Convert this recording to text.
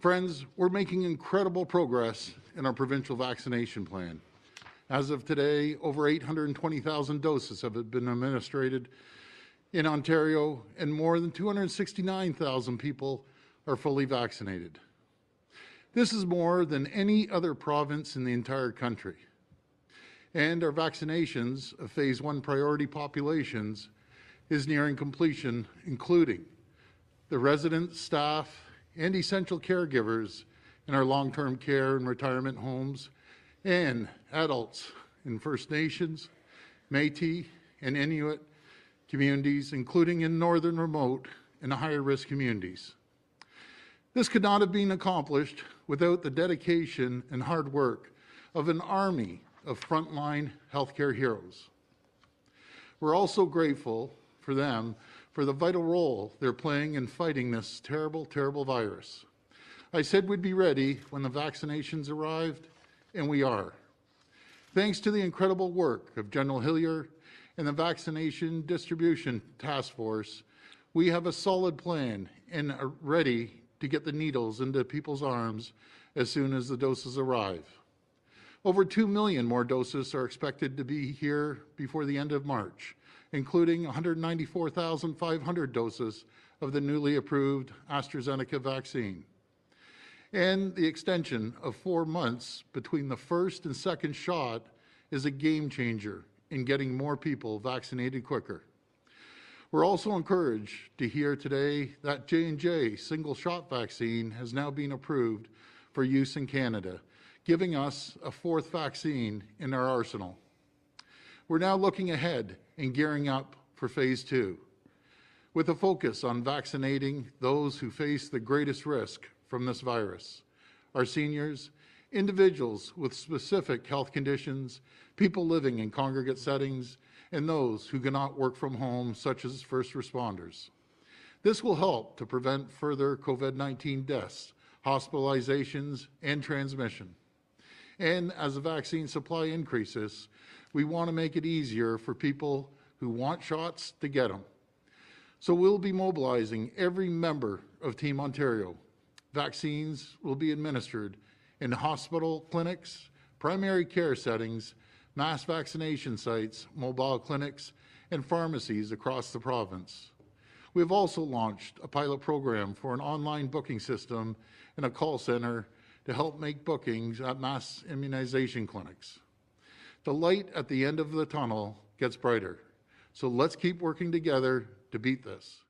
Friends, we're making incredible progress in our provincial vaccination plan. As of today, over 820,000 doses have been administered in Ontario, and more than 269,000 people are fully vaccinated. This is more than any other province in the entire country. And our vaccinations of phase one priority populations is nearing completion, including the residents, staff, and essential caregivers in our long term care and retirement homes, and adults in First Nations, Metis, and Inuit communities, including in northern remote and higher risk communities. This could not have been accomplished without the dedication and hard work of an army of frontline healthcare heroes. We're also grateful for them for the vital role they're playing in fighting this terrible, terrible virus. I said we'd be ready when the vaccinations arrived, and we are. Thanks to the incredible work of General Hillier and the Vaccination Distribution Task Force, we have a solid plan and are ready to get the needles into people's arms as soon as the doses arrive. Over 2 million more doses are expected to be here before the end of March, including 194,500 doses of the newly approved AstraZeneca vaccine, and the extension of four months between the first and second shot is a game changer in getting more people vaccinated quicker. We're also encouraged to hear today that J&J single-shot vaccine has now been approved for use in Canada, giving us a fourth vaccine in our arsenal. We're now looking ahead and gearing up for phase two, with a focus on vaccinating those who face the greatest risk from this virus our seniors, individuals with specific health conditions, people living in congregate settings, and those who cannot work from home, such as first responders. This will help to prevent further COVID 19 deaths, hospitalizations, and transmission. And as the vaccine supply increases, we want to make it easier for people who want shots to get them. So we'll be mobilizing every member of Team Ontario. Vaccines will be administered in hospital clinics, primary care settings, mass vaccination sites, mobile clinics, and pharmacies across the province. We have also launched a pilot program for an online booking system and a call center to help make bookings at mass immunization clinics. The light at the end of the tunnel gets brighter, so let's keep working together to beat this.